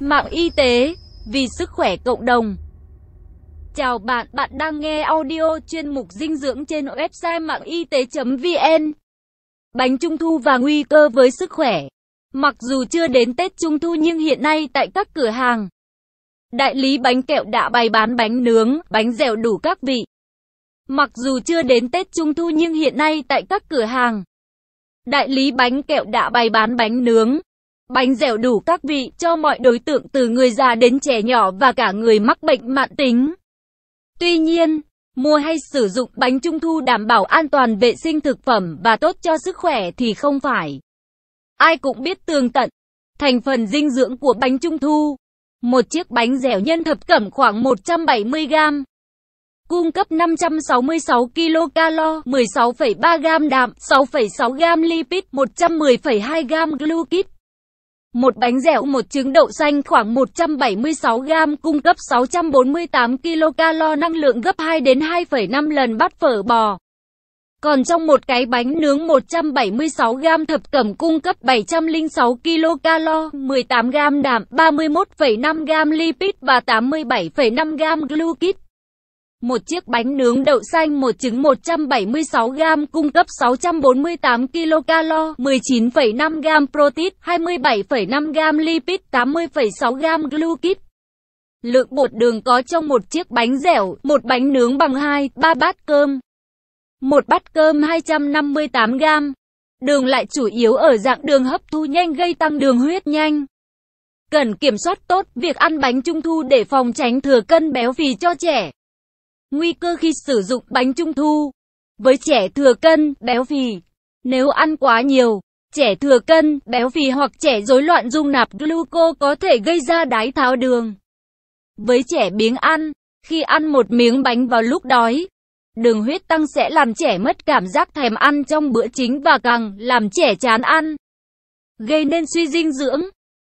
Mạng y tế vì sức khỏe cộng đồng. Chào bạn, bạn đang nghe audio chuyên mục dinh dưỡng trên website mạng y tế.vn. Bánh trung thu và nguy cơ với sức khỏe. Mặc dù chưa đến Tết Trung thu nhưng hiện nay tại các cửa hàng, đại lý bánh kẹo đã bày bán bánh nướng, bánh dẻo đủ các vị. Mặc dù chưa đến Tết Trung thu nhưng hiện nay tại các cửa hàng, đại lý bánh kẹo đã bày bán bánh nướng, Bánh dẻo đủ các vị cho mọi đối tượng từ người già đến trẻ nhỏ và cả người mắc bệnh mãn tính. Tuy nhiên, mua hay sử dụng bánh trung thu đảm bảo an toàn vệ sinh thực phẩm và tốt cho sức khỏe thì không phải. Ai cũng biết tường tận thành phần dinh dưỡng của bánh trung thu. Một chiếc bánh dẻo nhân thập cẩm khoảng 170 gram, cung cấp 566 kilocalo, 16,3 gram đạm, 6,6 gram lipid, 110,2 gram glucid một bánh dẻo một trứng đậu xanh khoảng 176 gram cung cấp 648 kcal năng lượng gấp 2 đến 2,5 lần bát phở bò. Còn trong một cái bánh nướng 176 gram thập cẩm cung cấp 706 kcal, 18 gram đạm, 31,5 gram lipid và 87,5 gram glucid một chiếc bánh nướng đậu xanh một trứng 176 g cung cấp 648 kcal, 19,5 g protein, 27,5 g lipid, 80,6 g glucid. Lượng bột đường có trong một chiếc bánh dẻo, một bánh nướng bằng 2, 3 bát cơm. Một bát cơm 258 g. Đường lại chủ yếu ở dạng đường hấp thu nhanh gây tăng đường huyết nhanh. Cần kiểm soát tốt việc ăn bánh trung thu để phòng tránh thừa cân béo phì cho trẻ. Nguy cơ khi sử dụng bánh trung thu với trẻ thừa cân, béo phì. Nếu ăn quá nhiều, trẻ thừa cân, béo phì hoặc trẻ rối loạn dung nạp gluco có thể gây ra đái tháo đường. Với trẻ biếng ăn, khi ăn một miếng bánh vào lúc đói, đường huyết tăng sẽ làm trẻ mất cảm giác thèm ăn trong bữa chính và càng làm trẻ chán ăn, gây nên suy dinh dưỡng,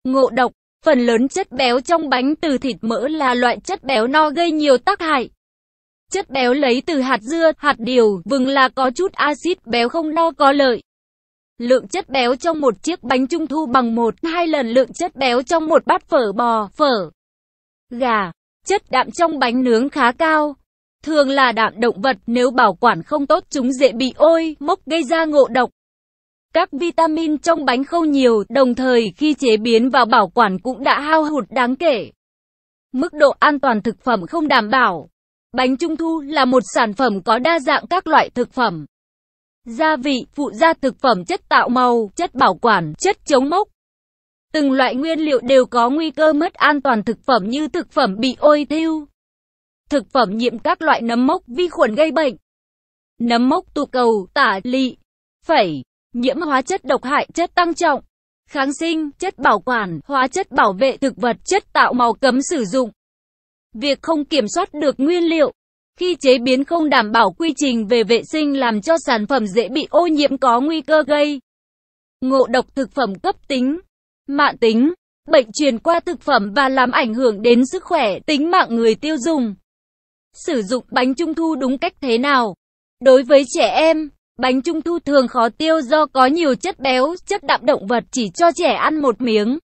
ngộ độc. Phần lớn chất béo trong bánh từ thịt mỡ là loại chất béo no gây nhiều tác hại. Chất béo lấy từ hạt dưa, hạt điều, vừng là có chút axit béo không no có lợi. Lượng chất béo trong một chiếc bánh trung thu bằng một, hai lần lượng chất béo trong một bát phở bò, phở, gà. Chất đạm trong bánh nướng khá cao. Thường là đạm động vật, nếu bảo quản không tốt chúng dễ bị ôi, mốc gây ra ngộ độc. Các vitamin trong bánh không nhiều, đồng thời khi chế biến và bảo quản cũng đã hao hụt đáng kể. Mức độ an toàn thực phẩm không đảm bảo. Bánh trung thu là một sản phẩm có đa dạng các loại thực phẩm. Gia vị, phụ gia thực phẩm chất tạo màu, chất bảo quản, chất chống mốc. Từng loại nguyên liệu đều có nguy cơ mất an toàn thực phẩm như thực phẩm bị ôi thiêu. Thực phẩm nhiễm các loại nấm mốc vi khuẩn gây bệnh. Nấm mốc tụ cầu, tả lị, phẩy, nhiễm hóa chất độc hại, chất tăng trọng, kháng sinh, chất bảo quản, hóa chất bảo vệ thực vật, chất tạo màu cấm sử dụng. Việc không kiểm soát được nguyên liệu khi chế biến không đảm bảo quy trình về vệ sinh làm cho sản phẩm dễ bị ô nhiễm có nguy cơ gây ngộ độc thực phẩm cấp tính, mạng tính, bệnh truyền qua thực phẩm và làm ảnh hưởng đến sức khỏe, tính mạng người tiêu dùng. Sử dụng bánh trung thu đúng cách thế nào? Đối với trẻ em, bánh trung thu thường khó tiêu do có nhiều chất béo, chất đạm động vật chỉ cho trẻ ăn một miếng.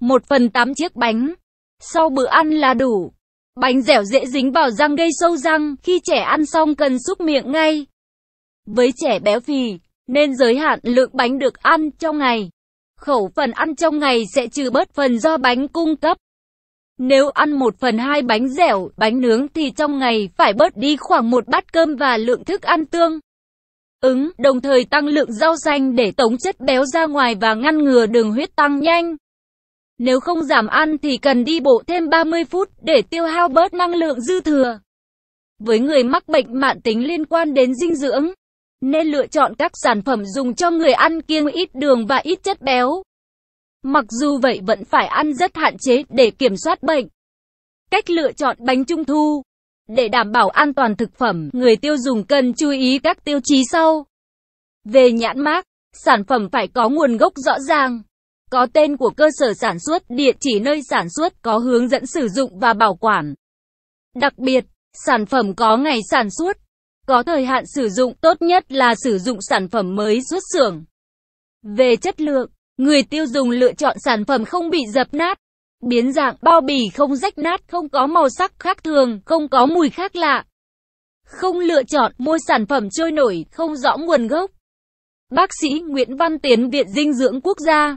Một phần tám chiếc bánh. Sau bữa ăn là đủ. Bánh dẻo dễ dính vào răng gây sâu răng, khi trẻ ăn xong cần xúc miệng ngay. Với trẻ béo phì, nên giới hạn lượng bánh được ăn trong ngày. Khẩu phần ăn trong ngày sẽ trừ bớt phần do bánh cung cấp. Nếu ăn 1 phần 2 bánh dẻo, bánh nướng thì trong ngày phải bớt đi khoảng một bát cơm và lượng thức ăn tương ứng, đồng thời tăng lượng rau xanh để tống chất béo ra ngoài và ngăn ngừa đường huyết tăng nhanh. Nếu không giảm ăn thì cần đi bộ thêm 30 phút để tiêu hao bớt năng lượng dư thừa. Với người mắc bệnh mạn tính liên quan đến dinh dưỡng, nên lựa chọn các sản phẩm dùng cho người ăn kiêng ít đường và ít chất béo. Mặc dù vậy vẫn phải ăn rất hạn chế để kiểm soát bệnh. Cách lựa chọn bánh trung thu Để đảm bảo an toàn thực phẩm, người tiêu dùng cần chú ý các tiêu chí sau. Về nhãn mác, sản phẩm phải có nguồn gốc rõ ràng có tên của cơ sở sản xuất, địa chỉ nơi sản xuất, có hướng dẫn sử dụng và bảo quản. Đặc biệt, sản phẩm có ngày sản xuất, có thời hạn sử dụng, tốt nhất là sử dụng sản phẩm mới xuất xưởng. Về chất lượng, người tiêu dùng lựa chọn sản phẩm không bị dập nát, biến dạng, bao bì không rách nát, không có màu sắc khác thường, không có mùi khác lạ. Không lựa chọn mua sản phẩm trôi nổi, không rõ nguồn gốc. Bác sĩ Nguyễn Văn Tiến Viện Dinh dưỡng Quốc gia